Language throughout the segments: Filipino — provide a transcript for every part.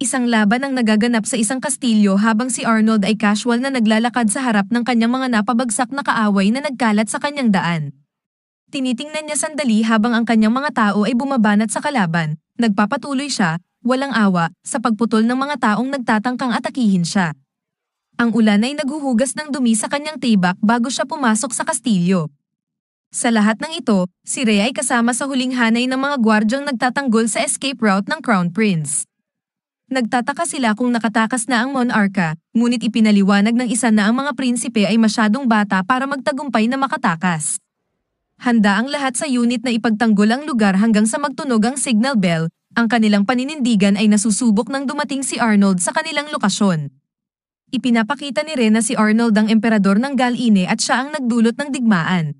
isang laban ang nagaganap sa isang kastilyo habang si Arnold ay casual na naglalakad sa harap ng kanyang mga napabagsak na kaaway na nagkalat sa kanyang daan. Tinitingnan niya sandali habang ang kanyang mga tao ay bumabanat sa kalaban, nagpapatuloy siya, walang awa, sa pagputol ng mga taong nagtatangkang atakihin siya. Ang ulan ay naghuhugas ng dumi sa kanyang tibak bago siya pumasok sa kastilyo. Sa lahat ng ito, si Rhea ay kasama sa huling hanay ng mga gwardyang nagtatanggol sa escape route ng Crown Prince. Nagtataka sila kung nakatakas na ang monarka, ngunit ipinaliwanag ng isa na ang mga prinsipe ay masyadong bata para magtagumpay na makatakas. Handa ang lahat sa unit na ipagtanggol ang lugar hanggang sa magtunog ang signal bell, ang kanilang paninindigan ay nasusubok nang dumating si Arnold sa kanilang lokasyon. Ipinapakita ni Rena si Arnold ang emperador ng Galine at siya ang nagdulot ng digmaan.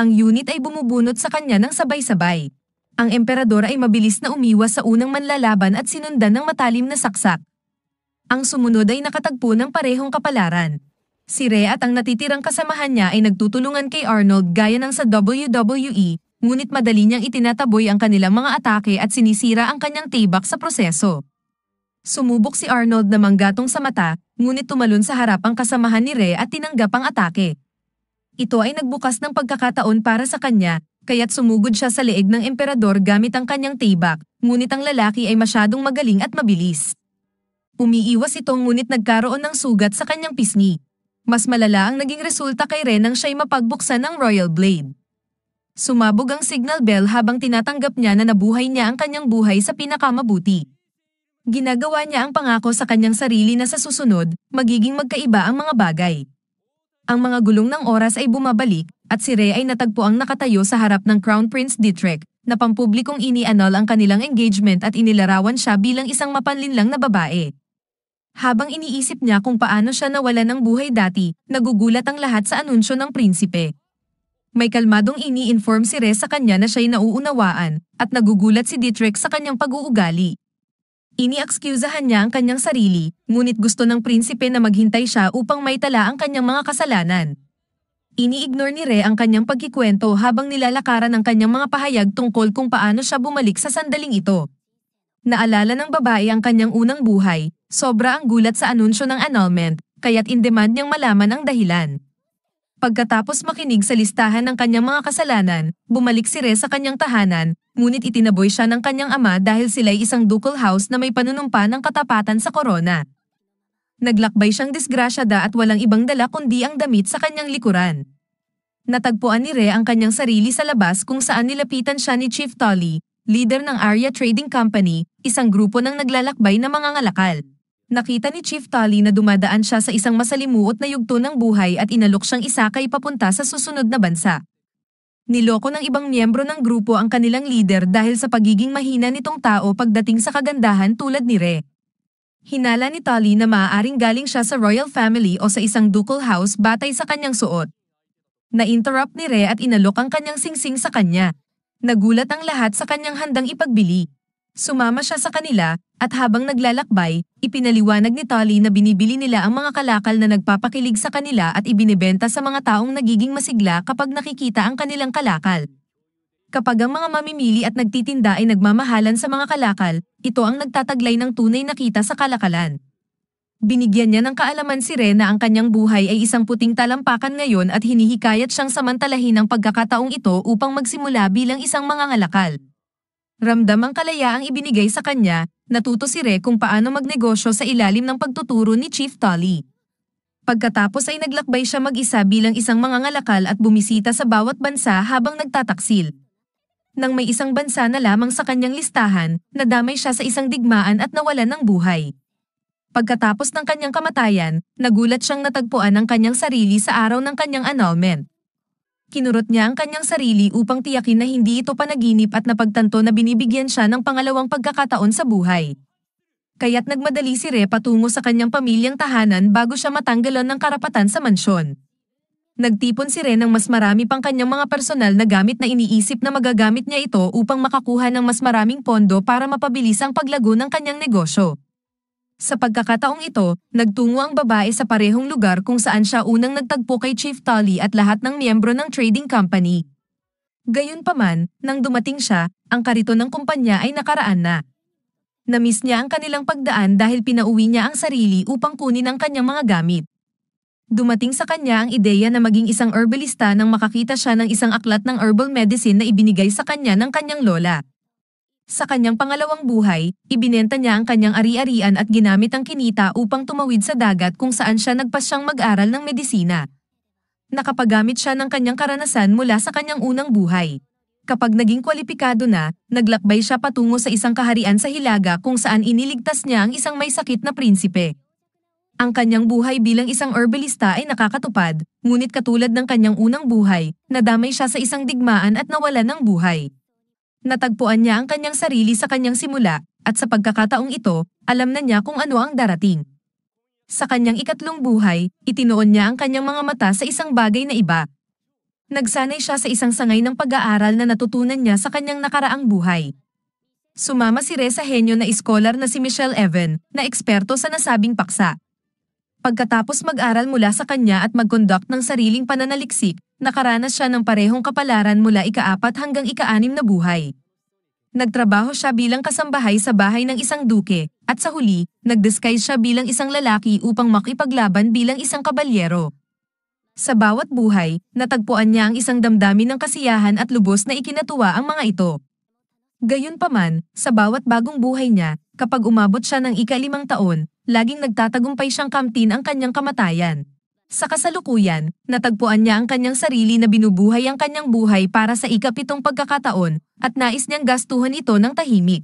Ang unit ay bumubunot sa kanya ng sabay-sabay ang emperador ay mabilis na umiwas sa unang manlalaban at sinundan ng matalim na saksak. Ang sumunod ay nakatagpo ng parehong kapalaran. Si Rhea at ang natitirang kasamahan niya ay nagtutulungan kay Arnold gaya ng sa WWE, ngunit madali niyang itinataboy ang kanilang mga atake at sinisira ang kanyang tibak sa proseso. Sumubok si Arnold na manggatong sa mata, ngunit tumalon sa harap ang kasamahan ni Rhea at tinanggap ang atake. Ito ay nagbukas ng pagkakataon para sa kanya, kaya't sumugod siya sa leeg ng emperador gamit ang kanyang tibak, ngunit ang lalaki ay masyadong magaling at mabilis. Umiiwas ito ngunit nagkaroon ng sugat sa kanyang pisngi. Mas malala ang naging resulta kay Ren nang siya'y mapagbuksan ng Royal Blade. Sumabog ang signal bell habang tinatanggap niya na nabuhay niya ang kanyang buhay sa pinakamabuti. Ginagawa niya ang pangako sa kanyang sarili na sa susunod, magiging magkaiba ang mga bagay. Ang mga gulong ng oras ay bumabalik, at si Rhea ay natagpo ang nakatayo sa harap ng Crown Prince Dietrich, na pampublikong ini inianol ang kanilang engagement at inilarawan siya bilang isang mapanlinlang na babae. Habang iniisip niya kung paano siya nawala ng buhay dati, nagugulat ang lahat sa anunsyo ng prinsipe. May kalmadong ini-inform si Re sa kanya na siya'y nauunawaan, at nagugulat si Dietrich sa kanyang pag-uugali. Iniakskusahan niya ang kanyang sarili, ngunit gusto ng prinsipe na maghintay siya upang maitala ang kanyang mga kasalanan. Ini-ignore ni Re ang kanyang pagkikwento habang nilalakaran ang kanyang mga pahayag tungkol kung paano siya bumalik sa sandaling ito. Naalala ng babae ang kanyang unang buhay, sobra ang gulat sa anunsyo ng annulment, kaya't in-demand niyang malaman ang dahilan. Pagkatapos makinig sa listahan ng kanyang mga kasalanan, bumalik si Re sa kanyang tahanan, ngunit itinaboy siya ng kanyang ama dahil sila'y isang ducal house na may panunumpa ng katapatan sa korona. Naglakbay siyang disgrasyada at walang ibang dala kundi ang damit sa kanyang likuran. Natagpuan ni Re ang kanyang sarili sa labas kung saan nilapitan siya ni Chief Tolly, leader ng Arya Trading Company, isang grupo ng naglalakbay na mga ngalakal nakita ni Chief Tully na dumadaan siya sa isang masalimuot na yugto ng buhay at inalok siyang isa kay papunta sa susunod na bansa. Niloko ng ibang miyembro ng grupo ang kanilang leader dahil sa pagiging mahina nitong tao pagdating sa kagandahan tulad ni Re. Hinala ni Tully na maaaring galing siya sa royal family o sa isang ducal house batay sa kanyang suot. Na-interrupt ni Re at inalok ang kanyang singsing sa kanya. Nagulat ang lahat sa kanyang handang ipagbili. Sumama siya sa kanila, at habang naglalakbay, ipinaliwanag ni Tali na binibili nila ang mga kalakal na nagpapakilig sa kanila at ibinebenta sa mga taong nagiging masigla kapag nakikita ang kanilang kalakal. Kapag ang mga mamimili at nagtitinda ay nagmamahalan sa mga kalakal, ito ang nagtataglay ng tunay na kita sa kalakalan. Binigyan niya ng kaalaman si Ren na ang kanyang buhay ay isang puting talampakan ngayon at hinihikayat siyang samantalahin ang pagkakataong ito upang magsimula bilang isang mangangalakal. Ramdam ang kalayaang ibinigay sa kanya, natuto si Re kung paano magnegosyo sa ilalim ng pagtuturo ni Chief Tully. Pagkatapos ay naglakbay siya mag-isa bilang isang mangangalakal at bumisita sa bawat bansa habang nagtataksil. Nang may isang bansa na lamang sa kanyang listahan, nadamay siya sa isang digmaan at nawalan ng buhay. Pagkatapos ng kanyang kamatayan, nagulat siyang natagpuan ang kanyang sarili sa araw ng kanyang annulment kinurot niya ang kanyang sarili upang tiyakin na hindi ito panaginip at napagtanto na binibigyan siya ng pangalawang pagkakataon sa buhay. Kaya't nagmadali si Re patungo sa kanyang pamilyang tahanan bago siya matanggalan ng karapatan sa mansyon. Nagtipon si Ren ng mas marami pang kanyang mga personal na gamit na iniisip na magagamit niya ito upang makakuha ng mas maraming pondo para mapabilis ang paglago ng kanyang negosyo. Sa pagkakataong ito, nagtungo ang babae sa parehong lugar kung saan siya unang nagtagpo kay Chief Tully at lahat ng miyembro ng trading company. Gayunpaman, nang dumating siya, ang karito ng kumpanya ay nakaraan na. Namiss niya ang kanilang pagdaan dahil pinauwi niya ang sarili upang kunin ang kanyang mga gamit. Dumating sa kanya ang ideya na maging isang herbalista nang makakita siya ng isang aklat ng herbal medicine na ibinigay sa kanya ng kanyang lola. Sa kanyang pangalawang buhay, ibinenta niya ang kanyang ari-arian at ginamit ang kinita upang tumawid sa dagat kung saan siya nagpasyang mag-aral ng medisina. Nakapagamit siya ng kanyang karanasan mula sa kanyang unang buhay. Kapag naging kwalipikado na, naglakbay siya patungo sa isang kaharian sa Hilaga kung saan iniligtas niya ang isang may sakit na prinsipe. Ang kanyang buhay bilang isang herbalista ay nakakatupad, ngunit katulad ng kanyang unang buhay, nadamay siya sa isang digmaan at nawalan ng buhay. Natagpuan niya ang kanyang sarili sa kanyang simula, at sa pagkakataong ito, alam na niya kung ano ang darating. Sa kanyang ikatlong buhay, itinoon niya ang kanyang mga mata sa isang bagay na iba. Nagsanay siya sa isang sangay ng pag-aaral na natutunan niya sa kanyang nakaraang buhay. Sumama si Re henyo na iskolar na si Michelle Evan, na eksperto sa nasabing paksa. Pagkatapos mag-aral mula sa kanya at mag-conduct ng sariling pananaliksik, nakaranas siya ng parehong kapalaran mula ikaapat hanggang ikaanim na buhay. Nagtrabaho siya bilang kasambahay sa bahay ng isang duke, at sa huli, nagdisguise siya bilang isang lalaki upang makipaglaban bilang isang kabalyero. Sa bawat buhay, natagpuan niya ang isang damdamin ng kasiyahan at lubos na ikinatuwa ang mga ito. Gayunpaman, sa bawat bagong buhay niya, kapag umabot siya ng ikalimang taon, laging nagtatagumpay siyang kamtin ang kanyang kamatayan. Sa kasalukuyan, natagpuan niya ang kanyang sarili na binubuhay ang kanyang buhay para sa ikapitong pagkakataon at nais niyang gastuhan ito ng tahimik.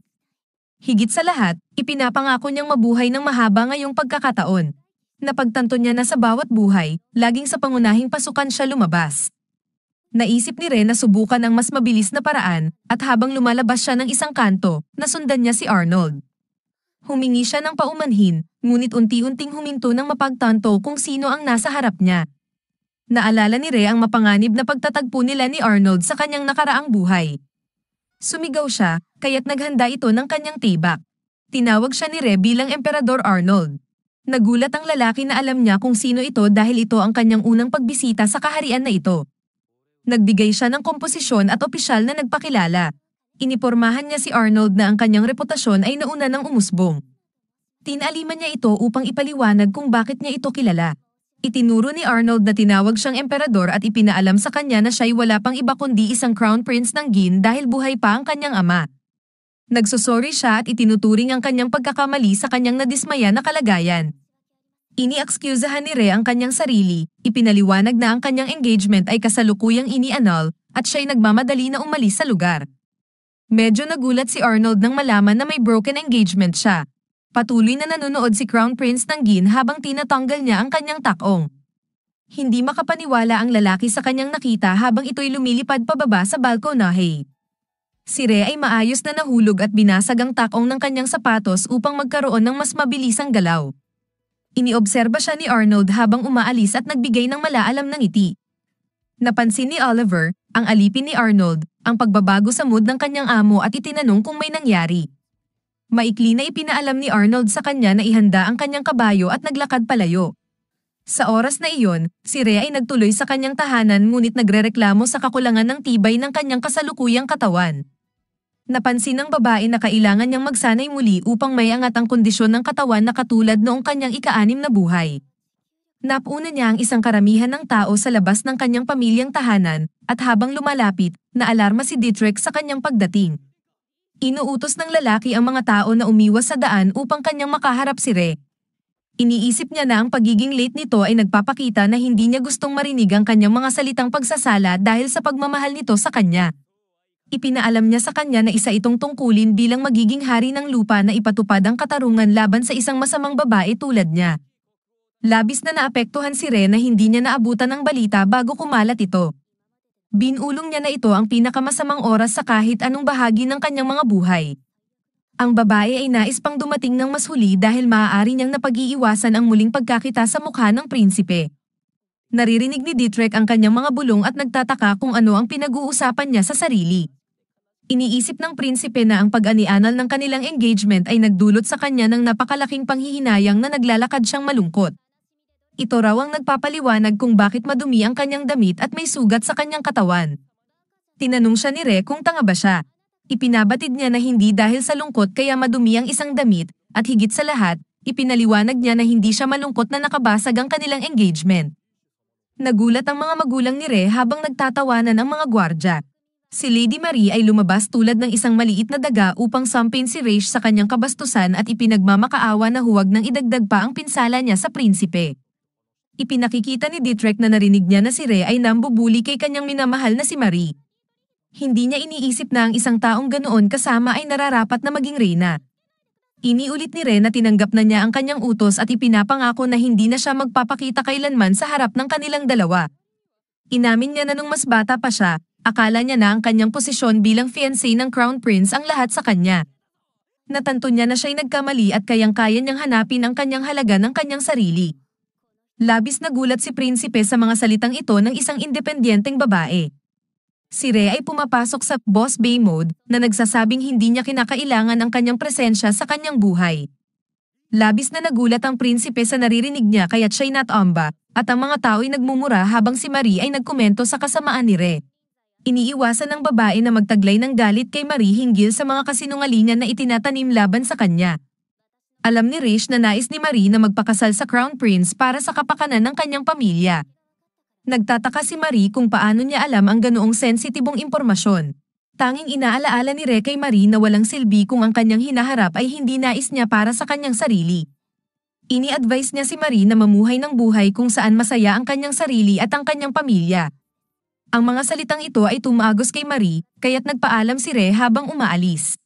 Higit sa lahat, ipinapangako niyang mabuhay ng mahaba ngayong pagkakataon. Napagtanto niya na sa bawat buhay, laging sa pangunahing pasukan siya lumabas. Naisip ni Ren na subukan ang mas mabilis na paraan at habang lumalabas siya ng isang kanto, nasundan niya si Arnold. Humingi siya ng paumanhin, ngunit unti-unting huminto ng mapagtanto kung sino ang nasa harap niya. Naalala ni Ray ang mapanganib na pagtatagpo nila ni Arnold sa kanyang nakaraang buhay. Sumigaw siya, kaya't naghanda ito ng kanyang tibak. Tinawag siya ni Ray bilang Emperador Arnold. Nagulat ang lalaki na alam niya kung sino ito dahil ito ang kanyang unang pagbisita sa kaharian na ito. Nagbigay siya ng komposisyon at opisyal na nagpakilala, Inipormahan niya si Arnold na ang kanyang reputasyon ay nauna ng umusbong. Tinaliman niya ito upang ipaliwanag kung bakit niya ito kilala. Itinuro ni Arnold na tinawag siyang emperador at ipinaalam sa kanya na siya'y wala pang iba kundi isang crown prince ng Gin dahil buhay pa ang kanyang ama. Nagsosorry siya at itinuturing ang kanyang pagkakamali sa kanyang nadismaya na kalagayan. Iniakskusahan ni Re ang kanyang sarili, ipinaliwanag na ang kanyang engagement ay kasalukuyang ini inianal at siya'y nagmamadali na umalis sa lugar. Medyo nagulat si Arnold nang malaman na may broken engagement siya. Patuloy na nanonood si Crown Prince ng Gin habang tinatanggal niya ang kanyang takong. Hindi makapaniwala ang lalaki sa kanyang nakita habang ito'y lumilipad pababa sa balkonahe. Si Rhea ay maayos na nahulog at binasag ang takong ng kanyang sapatos upang magkaroon ng mas mabilisang galaw. Iniobserba siya ni Arnold habang umaalis at nagbigay ng malaalam ng ngiti. Napansin ni Oliver, ang alipin ni Arnold, ang pagbabago sa mood ng kanyang amo at itinanong kung may nangyari. Maikli na ipinaalam ni Arnold sa kanya na ihanda ang kanyang kabayo at naglakad palayo. Sa oras na iyon, si Rhea ay nagtuloy sa kanyang tahanan ngunit nagrereklamo sa kakulangan ng tibay ng kanyang kasalukuyang katawan. Napansin ng babae na kailangan niyang magsanay muli upang mayangat ang kondisyon ng katawan na katulad noong kanyang ikaanim na buhay. Napuna niya ang isang karamihan ng tao sa labas ng kanyang pamilyang tahanan at habang lumalapit, naalarma si Dietrich sa kanyang pagdating. Inuutos ng lalaki ang mga tao na umiwas sa daan upang kanyang makaharap si Re. Iniisip niya na ang pagiging late nito ay nagpapakita na hindi niya gustong marinig ang kanyang mga salitang pagsasala dahil sa pagmamahal nito sa kanya. Ipinaalam niya sa kanya na isa itong tungkulin bilang magiging hari ng lupa na ipatupad ang katarungan laban sa isang masamang babae tulad niya. Labis na naapektuhan si Re na hindi niya naabutan ang balita bago kumalat ito. Binulong niya na ito ang pinakamasamang oras sa kahit anong bahagi ng kanyang mga buhay. Ang babae ay nais pang dumating ng mas huli dahil maaari niyang napag-iiwasan ang muling pagkakita sa mukha ng prinsipe. Naririnig ni Dietrich ang kanyang mga bulong at nagtataka kung ano ang pinag-uusapan niya sa sarili. Iniisip ng prinsipe na ang pag-anianal ng kanilang engagement ay nagdulot sa kanya ng napakalaking panghihinayang na naglalakad siyang malungkot. Ito raw ang nagpapaliwanag kung bakit madumi ang kanyang damit at may sugat sa kanyang katawan. Tinanong siya ni Re kung tanga ba siya. Ipinabatid niya na hindi dahil sa lungkot kaya madumi ang isang damit, at higit sa lahat, ipinaliwanag niya na hindi siya malungkot na nakabasag ang kanilang engagement. Nagulat ang mga magulang ni Re habang nagtatawanan ang mga gwardya. Si Lady Marie ay lumabas tulad ng isang maliit na daga upang sampin si Raish sa kanyang kabastusan at ipinagmamakaawa na huwag nang idagdag pa ang pinsala niya sa prinsipe. Ipinakikita ni Dietrich na narinig niya na si Rhea ay nambubuli kay kanyang minamahal na si Marie. Hindi niya iniisip na ang isang taong ganoon kasama ay nararapat na maging reyna. Iniulit ni Rhea na tinanggap na niya ang kanyang utos at ipinapangako na hindi na siya magpapakita kailanman sa harap ng kanilang dalawa. Inamin niya na nung mas bata pa siya, akala niya na ang kanyang posisyon bilang fiancé ng Crown Prince ang lahat sa kanya natanto niya na siya'y nagkamali at kayang-kaya niyang hanapin ang kanyang halaga ng kanyang sarili. Labis nagulat si Prinsipe sa mga salitang ito ng isang independyenteng babae. Si Rhea ay pumapasok sa boss bay mode na nagsasabing hindi niya kinakailangan ang kanyang presensya sa kanyang buhay. Labis na nagulat ang prinsipe sa naririnig niya kaya't siya'y natamba at ang mga tao ay nagmumura habang si Marie ay nagkomento sa kasamaan ni Re. Iniiwasan ng babae na magtaglay ng galit kay Marie hinggil sa mga kasinungalingan na itinatanim laban sa kanya. Alam ni Rich na nais ni Marie na magpakasal sa Crown Prince para sa kapakanan ng kanyang pamilya. Nagtataka si Marie kung paano niya alam ang ganoong sensitibong impormasyon. Tanging inaalaala ni Re kay Marie na walang silbi kung ang kanyang hinaharap ay hindi nais niya para sa kanyang sarili. Ini-advise niya si Marie na mamuhay ng buhay kung saan masaya ang kanyang sarili at ang kanyang pamilya. Ang mga salitang ito ay tumagos kay Marie, kaya't nagpaalam si Re habang umaalis.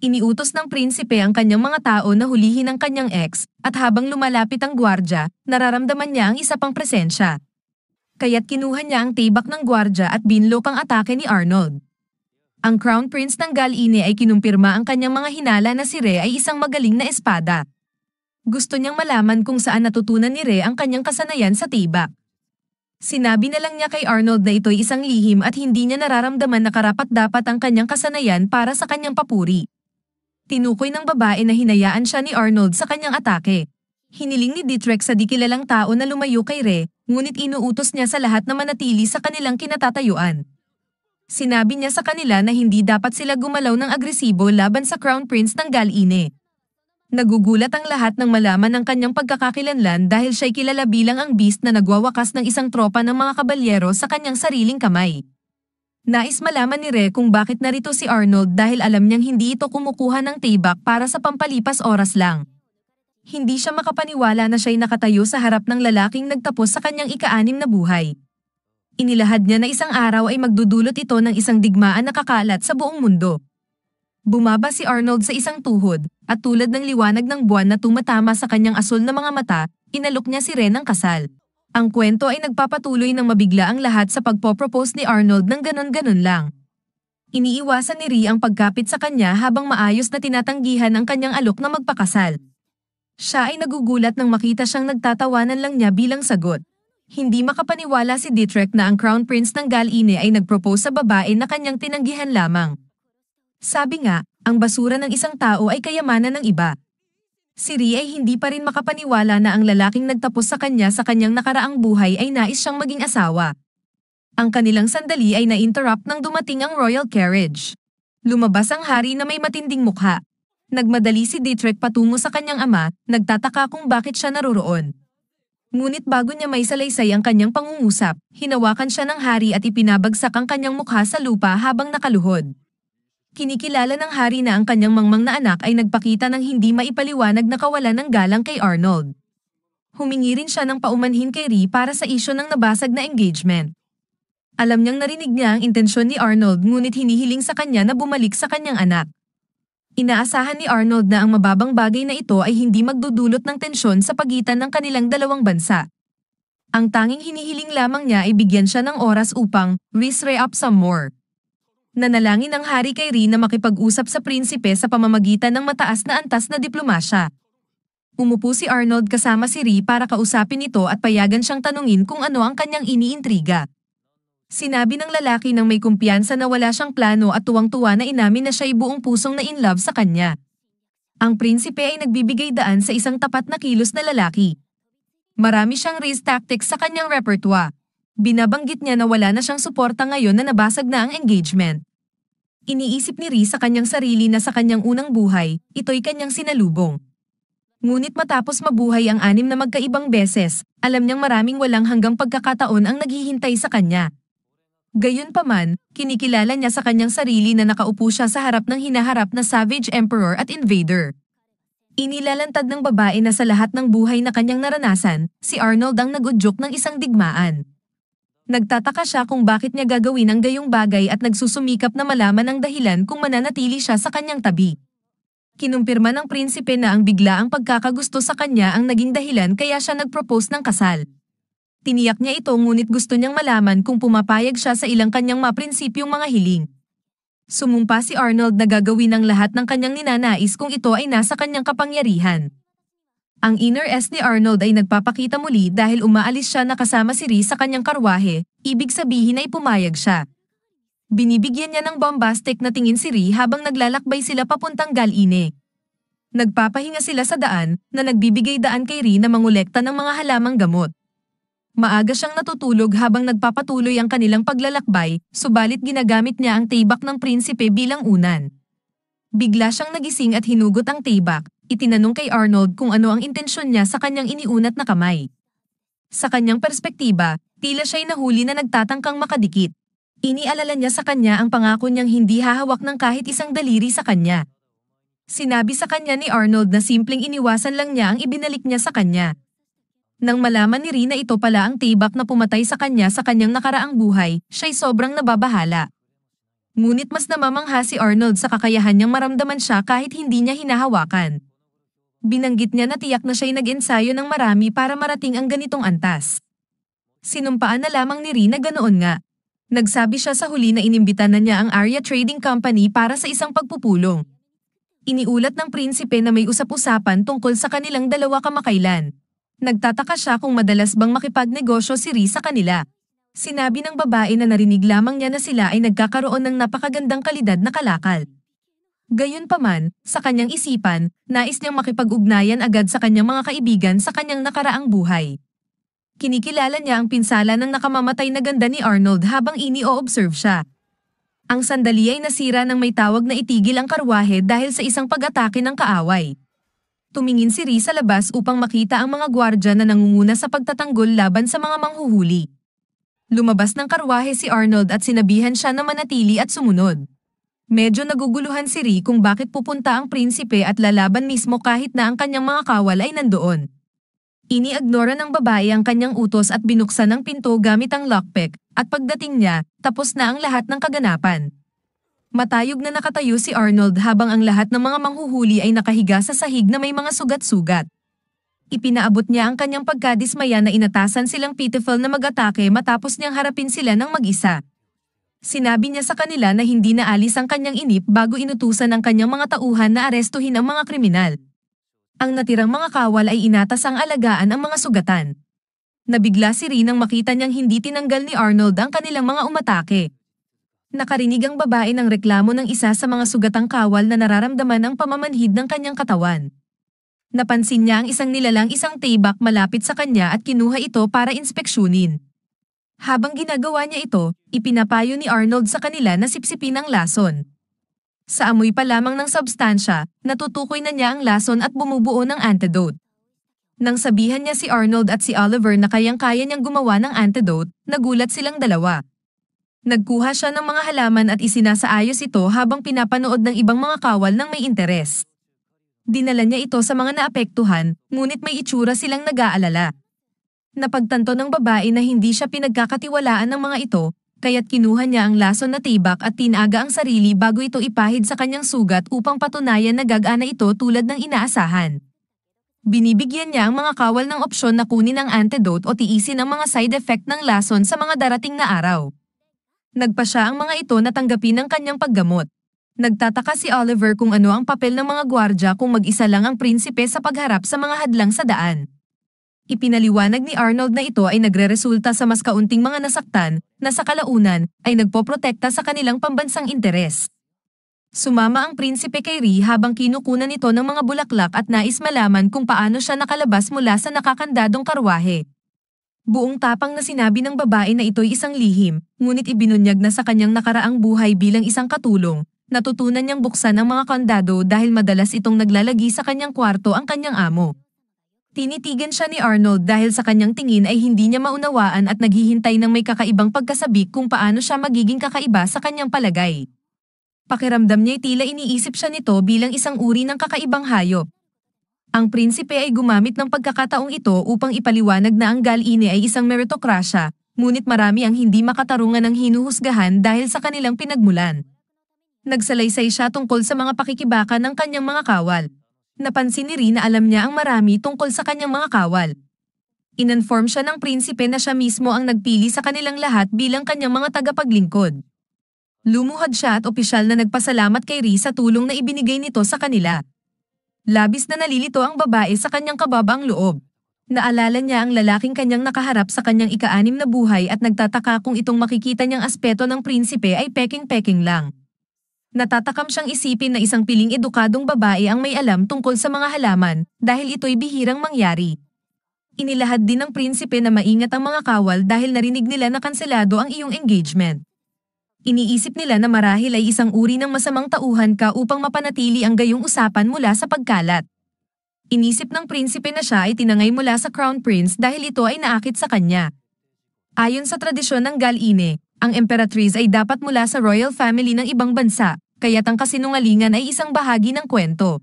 Iniutos ng prinsipe ang kanyang mga tao na hulihin ang kanyang ex, at habang lumalapit ang gwardya, nararamdaman niya ang isa pang presensya. Kaya't kinuha niya ang tibak ng gwardya at binlop ang atake ni Arnold. Ang Crown Prince ng Galine ay kinumpirma ang kanyang mga hinala na si Rey ay isang magaling na espada. Gusto niyang malaman kung saan natutunan ni Rey ang kanyang kasanayan sa tibak. Sinabi na lang niya kay Arnold na ito'y isang lihim at hindi niya nararamdaman na karapat dapat ang kanyang kasanayan para sa kanyang papuri tinukoy ng babae na hinayaan siya ni Arnold sa kanyang atake. Hiniling ni Dietrich sa dikilalang tao na lumayo kay Re, ngunit inuutos niya sa lahat na manatili sa kanilang kinatatayuan. Sinabi niya sa kanila na hindi dapat sila gumalaw ng agresibo laban sa Crown Prince ng Galine. Nagugulat ang lahat ng malaman ng kanyang pagkakakilanlan dahil siya'y kilala bilang ang beast na nagwawakas ng isang tropa ng mga kabalyero sa kanyang sariling kamay. Nais malaman ni Re kung bakit narito si Arnold dahil alam niyang hindi ito kumukuha ng tibak para sa pampalipas oras lang. Hindi siya makapaniwala na siya'y nakatayo sa harap ng lalaking nagtapos sa kanyang ikaanim na buhay. Inilahad niya na isang araw ay magdudulot ito ng isang digmaan na kakalat sa buong mundo. Bumaba si Arnold sa isang tuhod, at tulad ng liwanag ng buwan na tumatama sa kanyang asul na mga mata, inalok niya si Ren ng kasal. Ang kwento ay nagpapatuloy ng mabigla ang lahat sa pagpopropose ni Arnold ng ganon-ganon lang. Iniiwasan ni Ri ang pagkapit sa kanya habang maayos na tinatanggihan ang kanyang alok na magpakasal. Siya ay nagugulat nang makita siyang nagtatawanan lang niya bilang sagot. Hindi makapaniwala si Dietrich na ang crown prince ng Galine ay nagpropose sa babae na kanyang tinanggihan lamang. Sabi nga, ang basura ng isang tao ay kayamanan ng iba si Ri ay hindi pa rin makapaniwala na ang lalaking nagtapos sa kanya sa kanyang nakaraang buhay ay nais siyang maging asawa. Ang kanilang sandali ay na-interrupt nang dumating ang royal carriage. Lumabas ang hari na may matinding mukha. Nagmadali si Dietrich patungo sa kanyang ama, nagtataka kung bakit siya naroroon. Ngunit bago niya maisalaysay ang kanyang pangungusap, hinawakan siya ng hari at ipinabagsak ang kanyang mukha sa lupa habang nakaluhod. Kinikilala ng hari na ang kanyang mangmang na anak ay nagpakita ng hindi maipaliwanag na kawalan ng galang kay Arnold. Humingi rin siya ng paumanhin kay Ree para sa isyo ng nabasag na engagement. Alam niyang narinig niya ang intensyon ni Arnold ngunit hinihiling sa kanya na bumalik sa kanyang anak. Inaasahan ni Arnold na ang mababang bagay na ito ay hindi magdudulot ng tensyon sa pagitan ng kanilang dalawang bansa. Ang tanging hinihiling lamang niya ay bigyan siya ng oras upang re-re up some more nanalangin ang hari kay Rin na makipag-usap sa prinsipe sa pamamagitan ng mataas na antas na diplomasya. Umupo si Arnold kasama si Rin para kausapin ito at payagan siyang tanungin kung ano ang kanyang iniintriga. Sinabi ng lalaki nang may kumpiyansa na wala siyang plano at tuwang-tuwa na inamin na siya ay buong pusong na in love sa kanya. Ang prinsipe ay nagbibigay daan sa isang tapat na kilos na lalaki. Marami siyang race tactics sa kanyang repertoire. Binabanggit niya na wala na siyang suporta ngayon na nabasag na ang engagement. Iniisip ni Ree sa kanyang sarili na sa kanyang unang buhay, ito'y kanyang sinalubong. Ngunit matapos mabuhay ang anim na magkaibang beses, alam niyang maraming walang hanggang pagkakataon ang naghihintay sa kanya. Gayunpaman, kinikilala niya sa kanyang sarili na nakaupo siya sa harap ng hinaharap na Savage Emperor at Invader. Inilalantad ng babae na sa lahat ng buhay na kanyang naranasan, si Arnold ang nagudyok ng isang digmaan. Nagtataka siya kung bakit niya gagawin ang gayong bagay at nagsusumikap na malaman ang dahilan kung mananatili siya sa kanyang tabi. Kinumpirma ng prinsipe na ang bigla ang pagkakagusto sa kanya ang naging dahilan kaya siya nagpropose ng kasal. Tiniyak niya ito ngunit gusto niyang malaman kung pumapayag siya sa ilang kanyang maprinsipyong mga hiling. Sumumpa si Arnold na gagawin ang lahat ng kanyang ninanais kung ito ay nasa kanyang kapangyarihan. Ang inner S ni Arnold ay nagpapakita muli dahil umaalis siya nakasama si Rhee sa kanyang karwahe, ibig sabihin ay pumayag siya. Binibigyan niya ng bombastic na tingin si Rhee habang naglalakbay sila papuntang Galine. Nagpapahinga sila sa daan na nagbibigay daan kay Rhee na mangolekta ng mga halamang gamot. Maaga siyang natutulog habang nagpapatuloy ang kanilang paglalakbay, subalit ginagamit niya ang tibak ng prinsipe bilang unan. Bigla siyang nagising at hinugot ang tibak, itinanong kay Arnold kung ano ang intensyon niya sa kanyang iniunat na kamay. Sa kanyang perspektiba, tila siya'y nahuli na nagtatangkang makadikit. Inialala niya sa kanya ang pangako niyang hindi hahawak ng kahit isang daliri sa kanya. Sinabi sa kanya ni Arnold na simpleng iniwasan lang niya ang ibinalik niya sa kanya. Nang malaman ni Rina ito pala ang tibak na pumatay sa kanya sa kanyang nakaraang buhay, siya'y sobrang nababahala. Ngunit mas namamangha si Arnold sa kakayahan niyang maramdaman siya kahit hindi niya hinahawakan. Binanggit niya na tiyak na siya'y nag-ensayo ng marami para marating ang ganitong antas. Sinumpaan na lamang ni Rina ganoon nga. Nagsabi siya sa huli na inimbitan na niya ang Arya Trading Company para sa isang pagpupulong. Iniulat ng prinsipe na may usap-usapan tungkol sa kanilang dalawa kamakailan. Nagtataka siya kung madalas bang makipagnegosyo si Ree sa kanila. Sinabi ng babae na narinig lamang niya na sila ay nagkakaroon ng napakagandang kalidad na kalakal. Gayunpaman, sa kanyang isipan, nais niyang makipag-ugnayan agad sa kanyang mga kaibigan sa kanyang nakaraang buhay. Kinikilala niya ang pinsala ng nakamamatay na ganda ni Arnold habang ini-o-observe siya. Ang sandali ay nasira ng may tawag na itigil ang karwahe dahil sa isang pag-atake ng kaaway. Tumingin si Ree sa labas upang makita ang mga gwardya na nangunguna sa pagtatanggol laban sa mga manghuhuli. Lumabas ng karwahe si Arnold at sinabihan siya na manatili at sumunod. Medyo naguguluhan si Ri kung bakit pupunta ang prinsipe at lalaban mismo kahit na ang kanyang mga kawal ay nandoon. Iniagnora ng babae ang kanyang utos at binuksan ang pinto gamit ang lockpick, at pagdating niya, tapos na ang lahat ng kaganapan. Matayog na nakatayo si Arnold habang ang lahat ng mga manghuhuli ay nakahiga sa sahig na may mga sugat-sugat. Ipinaabot niya ang kanyang pagkadismaya na inatasan silang pitiful na mag-atake matapos niyang harapin sila ng mag-isa. Sinabi niya sa kanila na hindi naalis ang kanyang inip bago inutusan ang kanyang mga tauhan na arestuhin ang mga kriminal. Ang natirang mga kawal ay inatas ang alagaan ang mga sugatan. Nabigla si Rin nang makita niyang hindi tinanggal ni Arnold ang kanilang mga umatake. Nakarinig ang babae ng reklamo ng isa sa mga sugatang kawal na nararamdaman ang pamamanhid ng kanyang katawan. Napansin niya ang isang nilalang isang tebak malapit sa kanya at kinuha ito para inspeksyonin. Habang ginagawa niya ito, ipinapayo ni Arnold sa kanila na sipsipin ang lason. Sa amoy pa lamang ng substansya, natutukoy na niya ang lason at bumubuo ng antidote. Nang sabihan niya si Arnold at si Oliver na kayang-kaya niyang gumawa ng antidote, nagulat silang dalawa. Nagkuha siya ng mga halaman at isinasaayos ito habang pinapanood ng ibang mga kawal ng may interes. Dinala niya ito sa mga naapektuhan, ngunit may itsura silang nag-aalala. Napagtanto ng babae na hindi siya pinagkakatiwalaan ng mga ito, kaya't kinuha niya ang laso na tibak at tinaga ang sarili bago ito ipahid sa kanyang sugat upang patunayan na gagana ito tulad ng inaasahan. Binibigyan niya ang mga kawal ng opsyon na kunin ang antidote o tiisin ang mga side effect ng lason sa mga darating na araw. Nagpa siya ang mga ito na tanggapin ang kanyang paggamot. Nagtataka si Oliver kung ano ang papel ng mga gwardya kung mag-isa lang ang prinsipe sa pagharap sa mga hadlang sa daan. Ipinaliwanag ni Arnold na ito ay nagreresulta sa mas kaunting mga nasaktan na sa kalaunan ay nagpoprotekta sa kanilang pambansang interes. Sumama ang prinsipe kay Ri habang kinukunan nito ng mga bulaklak at nais malaman kung paano siya nakalabas mula sa nakakandadong karwahe. Buong tapang na sinabi ng babae na ito'y isang lihim, ngunit ibinunyag na sa kanyang nakaraang buhay bilang isang katulong, natutunan niyang buksan ang mga kandado dahil madalas itong naglalagi sa kanyang kwarto ang kanyang amo. Tinitigan siya ni Arnold dahil sa kanyang tingin ay hindi niya maunawaan at naghihintay ng may kakaibang pagkasabik kung paano siya magiging kakaiba sa kanyang palagay. Pakiramdam niya tila iniisip siya nito bilang isang uri ng kakaibang hayop. Ang prinsipe ay gumamit ng pagkakataong ito upang ipaliwanag na ang Galini ay isang meritokrasya, ngunit marami ang hindi makatarungan ng hinuhusgahan dahil sa kanilang pinagmulan. Nagsalaysay siya tungkol sa mga pakikibaka ng kanyang mga kawal, napansin ni Rina alam niya ang marami tungkol sa kanyang mga kawal. Inanform siya ng prinsipe na siya mismo ang nagpili sa kanilang lahat bilang kanyang mga tagapaglingkod. Lumuhad siya at opisyal na nagpasalamat kay Ri sa tulong na ibinigay nito sa kanila. Labis na nalilito ang babae sa kanyang kababang loob. Naalala niya ang lalaking kanyang nakaharap sa kanyang ikaanim na buhay at nagtataka kung itong makikita niyang aspeto ng prinsipe ay peking-peking lang. Natatakam siyang isipin na isang piling edukadong babae ang may alam tungkol sa mga halaman dahil ito'y bihirang mangyari. Inilahad din ng prinsipe na maingat ang mga kawal dahil narinig nila na kanselado ang iyong engagement. Iniisip nila na marahil ay isang uri ng masamang tauhan ka upang mapanatili ang gayong usapan mula sa pagkalat. Inisip ng prinsipe na siya ay tinangay mula sa crown prince dahil ito ay naakit sa kanya. Ayon sa tradisyon ng Galine, ang emperatriz ay dapat mula sa royal family ng ibang bansa, kaya't ang kasinungalingan ay isang bahagi ng kwento.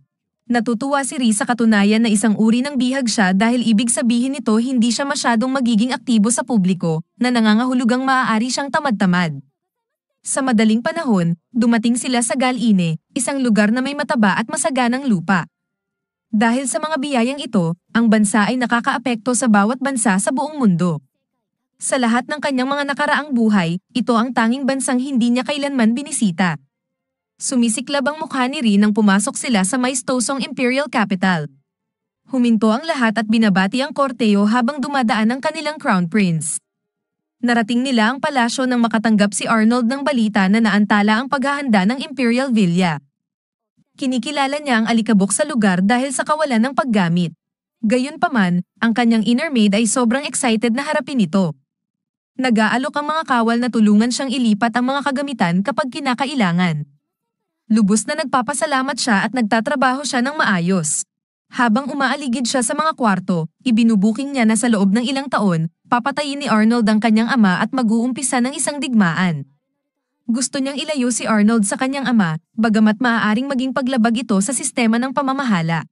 Natutuwa si Rhee sa katunayan na isang uri ng bihag siya dahil ibig sabihin nito hindi siya masyadong magiging aktibo sa publiko na nangangahulugang maaari siyang tamad-tamad. Sa madaling panahon, dumating sila sa Galine, isang lugar na may mataba at masaganang lupa. Dahil sa mga biyayang ito, ang bansa ay nakakaapekto sa bawat bansa sa buong mundo. Sa lahat ng kanyang mga nakaraang buhay, ito ang tanging bansang hindi niya kailanman binisita. Sumisiklab ang mukha ni Rin nang pumasok sila sa maistosong imperial capital. Huminto ang lahat at binabati ang korteo habang dumadaan ang kanilang crown prince. Narating nila ang palasyo nang makatanggap si Arnold ng balita na naantala ang paghahanda ng Imperial Villa. Kinikilala niya ang alikabok sa lugar dahil sa kawalan ng paggamit. Gayunpaman, ang kanyang inner maid ay sobrang excited na harapin ito. Nag-aalok ang mga kawal na tulungan siyang ilipat ang mga kagamitan kapag kinakailangan. Lubos na nagpapasalamat siya at nagtatrabaho siya ng maayos. Habang umaaligid siya sa mga kwarto, ibinubuking niya na sa loob ng ilang taon, papatayin ni Arnold ang kanyang ama at mag-uumpisa ng isang digmaan. Gusto niyang ilayo si Arnold sa kanyang ama, bagamat maaaring maging paglabag ito sa sistema ng pamamahala.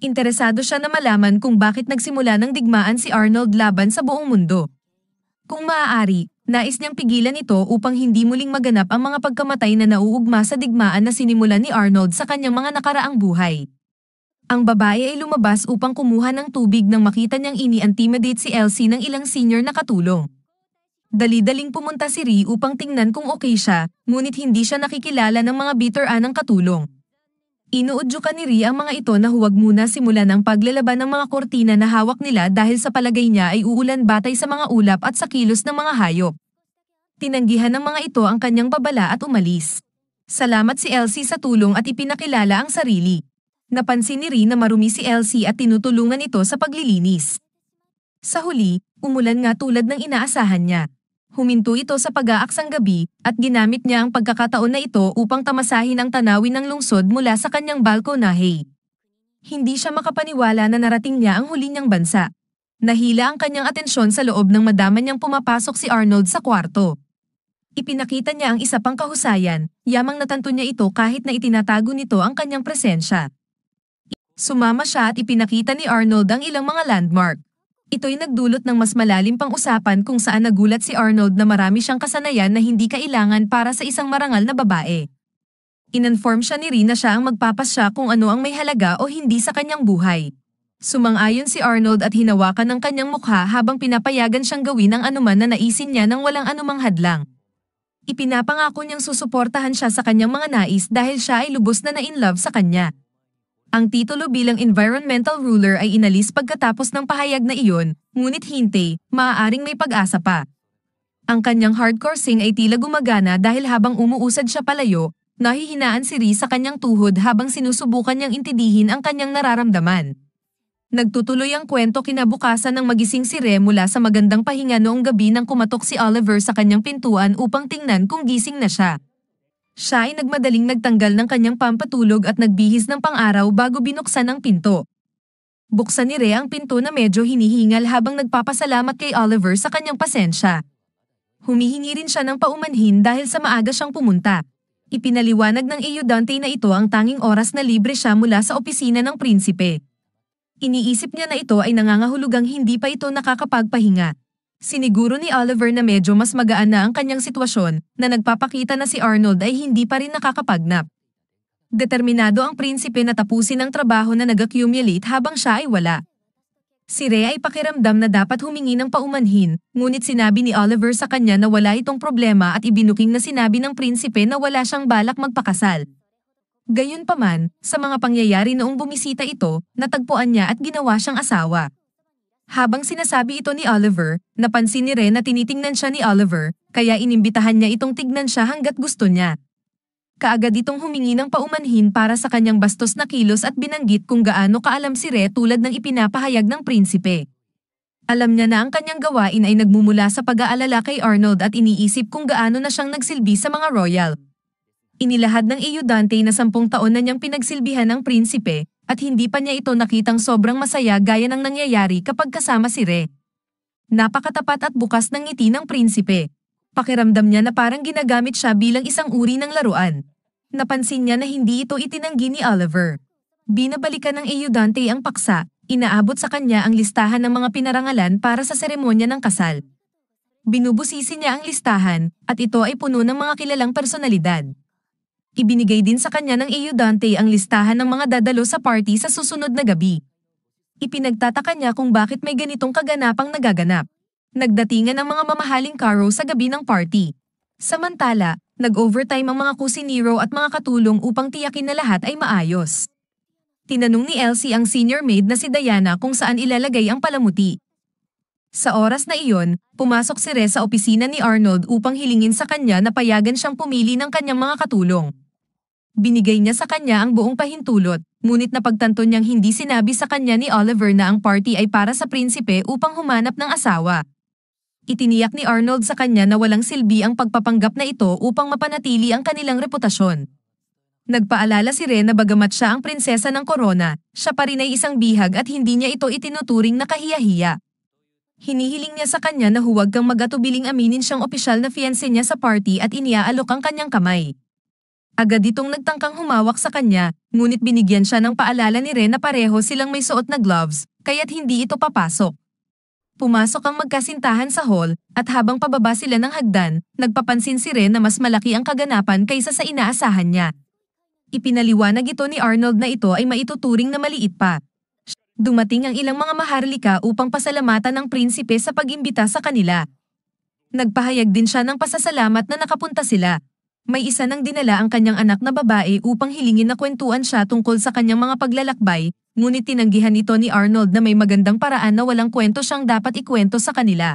Interesado siya na malaman kung bakit nagsimula ng digmaan si Arnold laban sa buong mundo. Kung maaari, nais niyang pigilan ito upang hindi muling maganap ang mga pagkamatay na nauugma sa digmaan na sinimulan ni Arnold sa kanyang mga nakaraang buhay. Ang babae ay lumabas upang kumuha ng tubig nang makita niyang ini-intimidate si Elsie ng ilang senior na katulong. Dali-daling pumunta si Ree upang tingnan kung okay siya, ngunit hindi siya nakikilala ng mga bitter anang katulong. Inuudyo ka ni Ri ang mga ito na huwag muna simulan ang paglalaban ng mga kortina na hawak nila dahil sa palagay niya ay uulan batay sa mga ulap at sa kilos ng mga hayop. Tinanggihan ng mga ito ang kanyang babala at umalis. Salamat si Elsie sa tulong at ipinakilala ang sarili. Napansin ni Ri na marumi si Elsie at tinutulungan ito sa paglilinis. Sa huli, umulan nga tulad ng inaasahan niya huminto ito sa pag-aaksang gabi, at ginamit niya ang pagkakataon na ito upang tamasahin ang tanawin ng lungsod mula sa kanyang balkonahe. Hindi siya makapaniwala na narating niya ang huli niyang bansa. Nahila ang kanyang atensyon sa loob ng madama niyang pumapasok si Arnold sa kwarto. Ipinakita niya ang isa pang kahusayan, yamang natanto niya ito kahit na itinatago nito ang kanyang presensya. Sumama siya at ipinakita ni Arnold ang ilang mga landmark. Ito'y nagdulot ng mas malalim pang usapan kung saan nagulat si Arnold na marami siyang kasanayan na hindi kailangan para sa isang marangal na babae. Ininform siya ni Rina siya ang magpapasya kung ano ang may halaga o hindi sa kanyang buhay. Sumang-ayon si Arnold at hinawakan ng kanyang mukha habang pinapayagan siyang gawin ang anuman na naisin niya nang walang anumang hadlang. Ipinapangako niyang susuportahan siya sa kanyang mga nais dahil siya ay lubos na na-in love sa kanya. Ang titulo bilang environmental ruler ay inalis pagkatapos ng pahayag na iyon, ngunit hintay, maaaring may pag-asa pa. Ang kanyang hardcore sing ay tila gumagana dahil habang umuusad siya palayo, nahihinaan si Ree sa kanyang tuhod habang sinusubukan niyang intindihin ang kanyang nararamdaman. Nagtutuloy ang kwento kinabukasan ng magising si Re mula sa magandang pahinga noong gabi nang kumatok si Oliver sa kanyang pintuan upang tingnan kung gising na siya. Siya ay nagmadaling nagtanggal ng kanyang pampatulog at nagbihis ng pang-araw bago binuksan ang pinto. Buksan ni Rhea ang pinto na medyo hinihingal habang nagpapasalamat kay Oliver sa kanyang pasensya. Humihingi rin siya ng paumanhin dahil sa maaga siyang pumunta. Ipinaliwanag ng Eudante na ito ang tanging oras na libre siya mula sa opisina ng prinsipe. Iniisip niya na ito ay nangangahulugang hindi pa ito nakakapagpahinga. Siniguro ni Oliver na medyo mas magaan na ang kanyang sitwasyon na nagpapakita na si Arnold ay hindi pa rin nakakapagnap. Determinado ang prinsipe na tapusin ang trabaho na nag-accumulate habang siya ay wala. Si Rhea ay pakiramdam na dapat humingi ng paumanhin, ngunit sinabi ni Oliver sa kanya na wala itong problema at ibinuking na sinabi ng prinsipe na wala siyang balak magpakasal. Gayunpaman, sa mga pangyayari noong bumisita ito, natagpuan niya at ginawa siyang asawa. Habang sinasabi ito ni Oliver, napansin ni Ren na tinitingnan siya ni Oliver, kaya inimbitahan niya itong tignan siya hanggat gusto niya. Kaagad itong humingi ng paumanhin para sa kanyang bastos na kilos at binanggit kung gaano kaalam si Re tulad ng ipinapahayag ng prinsipe. Alam niya na ang kanyang gawain ay nagmumula sa pag-aalala kay Arnold at iniisip kung gaano na siyang nagsilbi sa mga royal. Inilahad ng Eudante na sampung taon na niyang pinagsilbihan ng prinsipe, at hindi pa niya ito nakitang sobrang masaya gaya ng nangyayari kapag kasama si Re. Napakatapat at bukas ng ngiti ng prinsipe. Pakiramdam niya na parang ginagamit siya bilang isang uri ng laruan. Napansin niya na hindi ito itinanggi ni Oliver. Binabalikan ng iudante ang paksa, inaabot sa kanya ang listahan ng mga pinarangalan para sa seremonya ng kasal. Binubusisi niya ang listahan at ito ay puno ng mga kilalang personalidad ibinigay din sa kanya ng Iudante e ang listahan ng mga dadalo sa party sa susunod na gabi. Ipinagtataka niya kung bakit may ganitong kaganapang nagaganap. Nagdatingan ang mga mamahaling karo sa gabi ng party. Samantala, nag-overtime ang mga kusinero at mga katulong upang tiyakin na lahat ay maayos. Tinanong ni Elsie ang senior maid na si Diana kung saan ilalagay ang palamuti. Sa oras na iyon, pumasok si Re sa opisina ni Arnold upang hilingin sa kanya na payagan siyang pumili ng kanyang mga katulong binigay niya sa kanya ang buong pahintulot, ngunit napagtanto niyang hindi sinabi sa kanya ni Oliver na ang party ay para sa prinsipe upang humanap ng asawa. Itiniyak ni Arnold sa kanya na walang silbi ang pagpapanggap na ito upang mapanatili ang kanilang reputasyon. Nagpaalala si Rena bagamat siya ang prinsesa ng korona, siya pa rin ay isang bihag at hindi niya ito itinuturing na kahiyahiya. Hinihiling niya sa kanya na huwag kang magatubiling aminin siyang opisyal na fiancé niya sa party at iniaalok ang kanyang kamay. Agad itong nagtangkang humawak sa kanya, ngunit binigyan siya ng paalala ni Ren na pareho silang may suot na gloves, kaya't hindi ito papasok. Pumasok ang magkasintahan sa hall, at habang pababa sila ng hagdan, nagpapansin si Ren na mas malaki ang kaganapan kaysa sa inaasahan niya. Ipinaliwanag ito ni Arnold na ito ay maituturing na maliit pa. Dumating ang ilang mga maharlika upang pasalamatan ng prinsipe sa pag-imbita sa kanila. Nagpahayag din siya ng pasasalamat na nakapunta sila, may isa nang dinala ang kanyang anak na babae upang hilingin na kwentuan siya tungkol sa kanyang mga paglalakbay, ngunit tinanggihan ito ni Arnold na may magandang paraan na walang kwento siyang dapat ikwento sa kanila.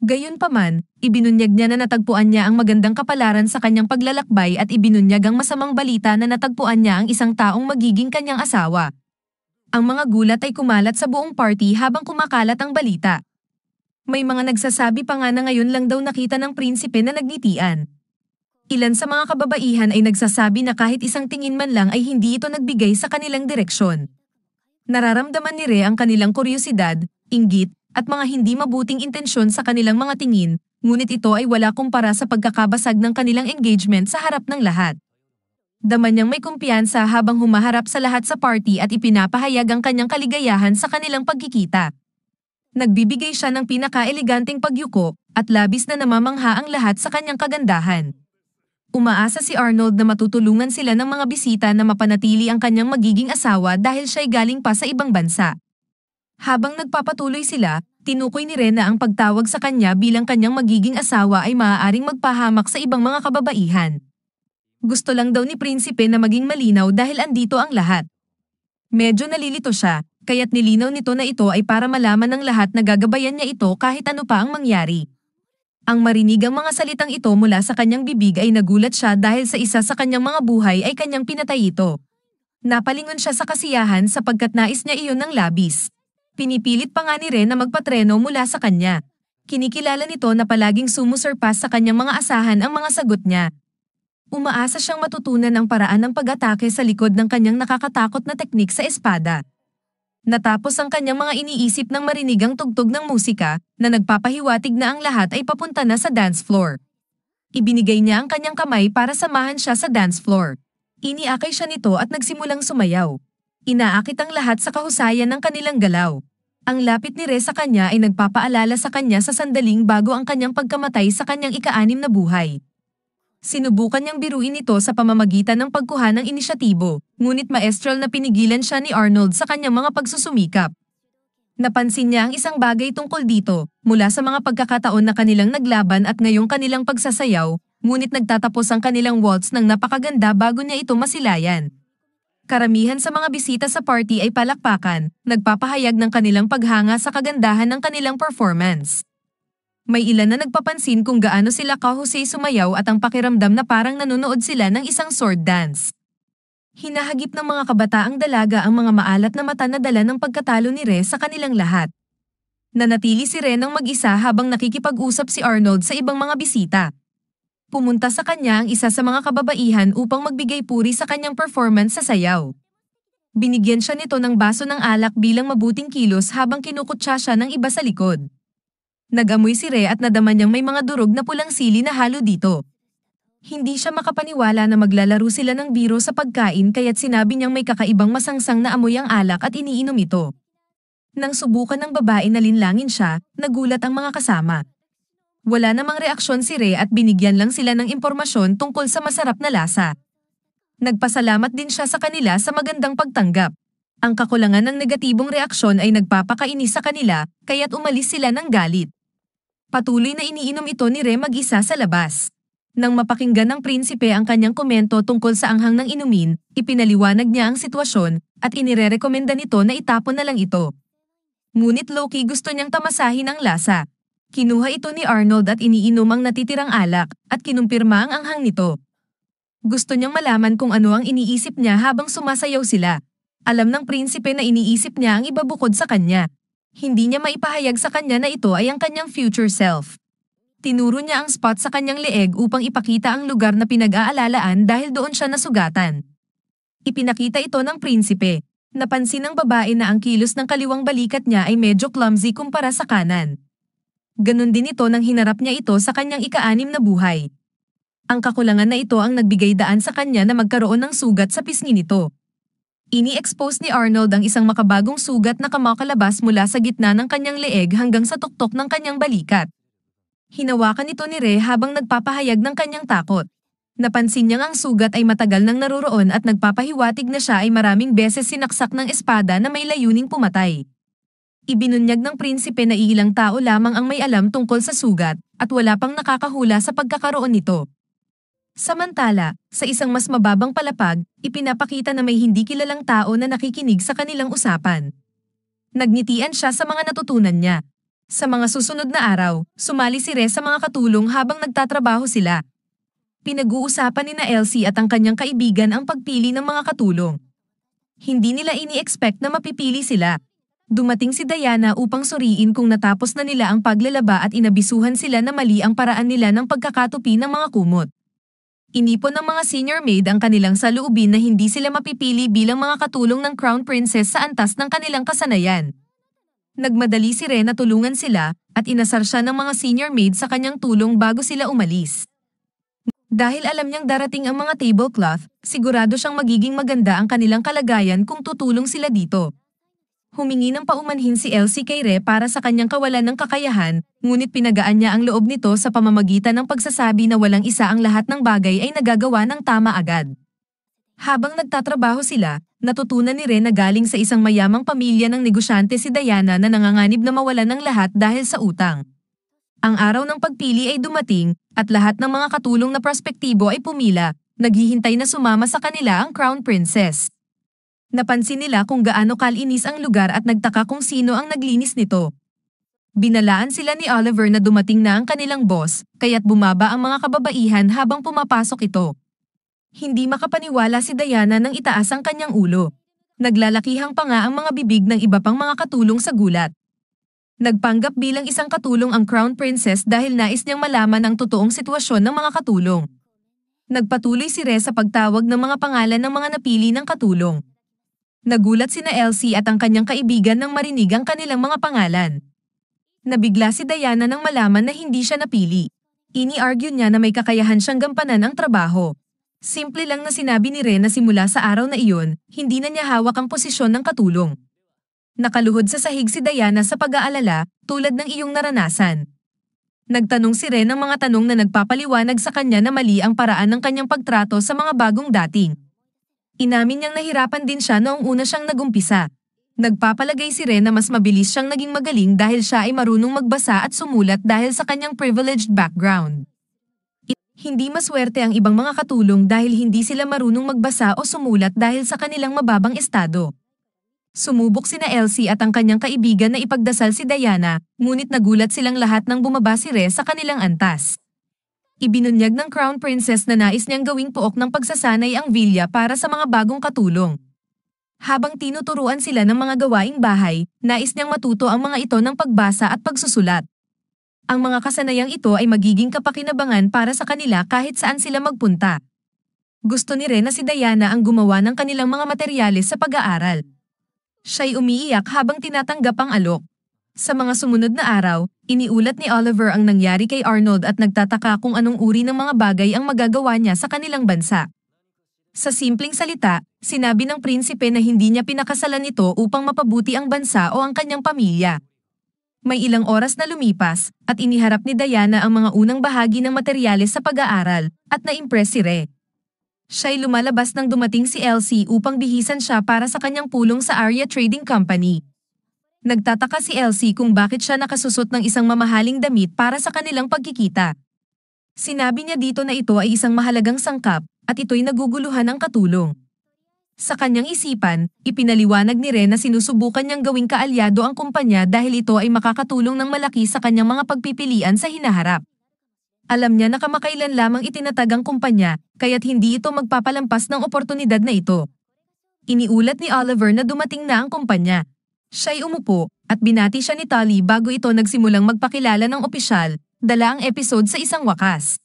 Gayunpaman, ibinunyag niya na natagpuan niya ang magandang kapalaran sa kanyang paglalakbay at ibinunyag ang masamang balita na natagpuan niya ang isang taong magiging kanyang asawa. Ang mga gulat ay kumalat sa buong party habang kumakalat ang balita. May mga nagsasabi pa nga na ngayon lang daw nakita ng prinsipe na nagnitian. Ilan sa mga kababaihan ay nagsasabi na kahit isang tingin man lang ay hindi ito nagbigay sa kanilang direksyon. Nararamdaman ni Re ang kanilang kuryosidad, inggit, at mga hindi mabuting intensyon sa kanilang mga tingin, ngunit ito ay wala kumpara sa pagkakabasag ng kanilang engagement sa harap ng lahat. Daman niyang may kumpiyansa habang humaharap sa lahat sa party at ipinapahayag ang kanyang kaligayahan sa kanilang pagkikita. Nagbibigay siya ng pinaka-eleganteng pagyuko at labis na namamangha ang lahat sa kanyang kagandahan. Umaasa si Arnold na matutulungan sila ng mga bisita na mapanatili ang kanyang magiging asawa dahil siya'y galing pa sa ibang bansa. Habang nagpapatuloy sila, tinukoy ni Rena ang pagtawag sa kanya bilang kanyang magiging asawa ay maaaring magpahamak sa ibang mga kababaihan. Gusto lang daw ni Prinsipe na maging malinaw dahil andito ang lahat. Medyo nalilito siya, kaya't nilinaw nito na ito ay para malaman ng lahat na gagabayan niya ito kahit ano pa ang mangyari. Ang marinig ang mga salitang ito mula sa kanyang bibig ay nagulat siya dahil sa isa sa kanyang mga buhay ay kanyang pinatay ito. Napalingon siya sa kasiyahan sapagkat nais niya iyon ng labis. Pinipilit pa nga ni Ren na magpatreno mula sa kanya. Kinikilala nito na palaging sumusurpas sa kanyang mga asahan ang mga sagot niya. Umaasa siyang matutunan ang paraan ng pag-atake sa likod ng kanyang nakakatakot na teknik sa espada. Natapos ang kanyang mga iniisip nang marinig ang tugtog ng musika na nagpapahiwatig na ang lahat ay papunta na sa dance floor. Ibinigay niya ang kanyang kamay para samahan siya sa dance floor. Iniakay siya nito at nagsimulang sumayaw. Inaakit ang lahat sa kahusayan ng kanilang galaw. Ang lapit ni Re sa kanya ay nagpapaalala sa kanya sa sandaling bago ang kanyang pagkamatay sa kanyang ikaanim na buhay. Sinubukan niyang biruin ito sa pamamagitan ng pagkuha ng inisyatibo, ngunit maestral na pinigilan siya ni Arnold sa kanyang mga pagsusumikap. Napansin niya ang isang bagay tungkol dito, mula sa mga pagkakataon na kanilang naglaban at ngayong kanilang pagsasayaw, ngunit nagtatapos ang kanilang waltz ng napakaganda bago niya ito masilayan. Karamihan sa mga bisita sa party ay palakpakan, nagpapahayag ng kanilang paghanga sa kagandahan ng kanilang performance. May ilan na nagpapansin kung gaano sila kahusay sumayaw at ang pakiramdam na parang nanonood sila ng isang sword dance. Hinahagip ng mga kabataang dalaga ang mga maalat na mata na dala ng pagkatalo ni Re sa kanilang lahat. Nanatili si Re ng mag-isa habang nakikipag-usap si Arnold sa ibang mga bisita. Pumunta sa kanya ang isa sa mga kababaihan upang magbigay puri sa kanyang performance sa sayaw. Binigyan siya nito ng baso ng alak bilang mabuting kilos habang kinukutsa siya ng iba sa likod. Nagamoy si Re at nadama niyang may mga durog na pulang sili na halo dito. Hindi siya makapaniwala na maglalaro sila ng biro sa pagkain kaya't sinabi niyang may kakaibang masangsang na amoy ang alak at iniinom ito. Nang subukan ng babae na linlangin siya, nagulat ang mga kasama. Wala namang reaksyon si Rey at binigyan lang sila ng impormasyon tungkol sa masarap na lasa. Nagpasalamat din siya sa kanila sa magandang pagtanggap. Ang kakulangan ng negatibong reaksyon ay nagpapakainis sa kanila, kaya't umalis sila ng galit. Patuloy na iniinom ito ni Rey mag-isa sa labas. Nang mapakinggan ng prinsipe ang kanyang komento tungkol sa anghang ng inumin, ipinaliwanag niya ang sitwasyon at inirerekomenda nito na itapon na lang ito. Ngunit Loki gusto niyang tamasahin ang lasa. Kinuha ito ni Arnold at iniinom ang natitirang alak at kinumpirma ang anghang nito. Gusto niyang malaman kung ano ang iniisip niya habang sumasayaw sila. Alam ng prinsipe na iniisip niya ang iba bukod sa kanya. Hindi niya maipahayag sa kanya na ito ay ang kanyang future self. Tinuro niya ang spot sa kanyang leeg upang ipakita ang lugar na pinag-aalalaan dahil doon siya nasugatan. Ipinakita ito ng prinsipe. Napansin ng babae na ang kilos ng kaliwang balikat niya ay medyo clumsy kumpara sa kanan. Ganon din ito nang hinarap niya ito sa kanyang ikaanim na buhay. Ang kakulangan na ito ang nagbigay daan sa kanya na magkaroon ng sugat sa pisngi nito. Ini-expose ni Arnold ang isang makabagong sugat na kamakalabas mula sa gitna ng kanyang leeg hanggang sa tuktok ng kanyang balikat. Hinawakan ito ni Re habang nagpapahayag ng kanyang takot. Napansin niyang ang sugat ay matagal nang naruroon at nagpapahiwatig na siya ay maraming beses sinaksak ng espada na may layuning pumatay. Ibinunyag ng prinsipe na ilang tao lamang ang may alam tungkol sa sugat at wala pang nakakahula sa pagkakaroon nito. Samantala, sa isang mas mababang palapag, ipinapakita na may hindi kilalang tao na nakikinig sa kanilang usapan. Nagnitian siya sa mga natutunan niya, sa mga susunod na araw, sumali si Rez sa mga katulong habang nagtatrabaho sila. Pinag-uusapan ni na Elsie at ang kanyang kaibigan ang pagpili ng mga katulong. Hindi nila ini-expect na mapipili sila. Dumating si Diana upang suriin kung natapos na nila ang paglalaba at inabisuhan sila na mali ang paraan nila ng pagkakatupi ng mga kumot. Inipon ng mga senior maid ang kanilang saluubin na hindi sila mapipili bilang mga katulong ng crown princess sa antas ng kanilang kasanayan. Nagmadali si Rena tulungan sila at inasar siya ng mga senior maid sa kanyang tulong bago sila umalis. Dahil alam niyang darating ang mga tablecloth, sigurado siyang magiging maganda ang kanilang kalagayan kung tutulong sila dito. Humingi ng paumanhin si Elsie kay Re para sa kanyang kawalan ng kakayahan, ngunit pinagaan niya ang loob nito sa pamamagitan ng pagsasabi na walang isa ang lahat ng bagay ay nagagawa ng tama agad. Habang nagtatrabaho sila, natutunan ni Ren na galing sa isang mayamang pamilya ng negosyante si Diana na nanganganib na mawalan ng lahat dahil sa utang. Ang araw ng pagpili ay dumating, at lahat ng mga katulong na prospektibo ay pumila, naghihintay na sumama sa kanila ang Crown Princess. Napansin nila kung gaano kalinis ang lugar at nagtaka kung sino ang naglinis nito. Binalaan sila ni Oliver na dumating na ang kanilang boss, kaya't bumaba ang mga kababaihan habang pumapasok ito. Hindi makapaniwala si Diana nang itaas ang kanyang ulo. Naglalakihang pa nga ang mga bibig ng iba pang mga katulong sa gulat. Nagpanggap bilang isang katulong ang Crown Princess dahil nais niyang malaman ang totoong sitwasyon ng mga katulong. Nagpatuloy si Rhea sa pagtawag ng mga pangalan ng mga napili ng katulong. Nagulat sina Elsie at ang kanyang kaibigan nang marinig ang kanilang mga pangalan. Nabigla si Diana nang malaman na hindi siya napili. Ini-argue niya na may kakayahan siyang gampanan ang trabaho. Simple lang na sinabi ni Ren na simula sa araw na iyon, hindi na niya hawak ang posisyon ng katulong. Nakaluhod sa sahig si Diana sa pag-aalala, tulad ng iyong naranasan. Nagtanong si Ren ng mga tanong na nagpapaliwanag sa kanya na mali ang paraan ng kanyang pagtrato sa mga bagong dating. Inamin niyang nahirapan din siya noong una siyang nagumpisa. Nagpapalagay si Ren na mas mabilis siyang naging magaling dahil siya ay marunong magbasa at sumulat dahil sa kanyang privileged background hindi maswerte ang ibang mga katulong dahil hindi sila marunong magbasa o sumulat dahil sa kanilang mababang estado. Sumubok sina Elsie at ang kanyang kaibigan na ipagdasal si Diana, ngunit nagulat silang lahat nang bumaba si Re sa kanilang antas. Ibinunyag ng Crown Princess na nais niyang gawing pook ng pagsasanay ang villa para sa mga bagong katulong. Habang tinuturuan sila ng mga gawaing bahay, nais niyang matuto ang mga ito ng pagbasa at pagsusulat ang mga kasanayang ito ay magiging kapakinabangan para sa kanila kahit saan sila magpunta. Gusto ni Ren si Diana ang gumawa ng kanilang mga materyales sa pag-aaral. Siya'y umiiyak habang tinatanggap ang alok. Sa mga sumunod na araw, iniulat ni Oliver ang nangyari kay Arnold at nagtataka kung anong uri ng mga bagay ang magagawa niya sa kanilang bansa. Sa simpleng salita, sinabi ng prinsipe na hindi niya pinakasalan ito upang mapabuti ang bansa o ang kanyang pamilya may ilang oras na lumipas at iniharap ni Diana ang mga unang bahagi ng materyales sa pag-aaral at na-impress si Re. Siya'y lumalabas nang dumating si Elsie upang bihisan siya para sa kanyang pulong sa Aria Trading Company. Nagtataka si Elsie kung bakit siya nakasusot ng isang mamahaling damit para sa kanilang pagkikita. Sinabi niya dito na ito ay isang mahalagang sangkap at ito'y naguguluhan ng katulong. Sa kanyang isipan, ipinaliwanag ni Ren na sinusubukan niyang gawing kaalyado ang kumpanya dahil ito ay makakatulong ng malaki sa kanyang mga pagpipilian sa hinaharap. Alam niya na kamakailan lamang itinatag ang kumpanya, kaya't hindi ito magpapalampas ng oportunidad na ito. Iniulat ni Oliver na dumating na ang kumpanya. Siya'y umupo, at binati siya ni Tali bago ito nagsimulang magpakilala ng opisyal, dala ang episode sa isang wakas.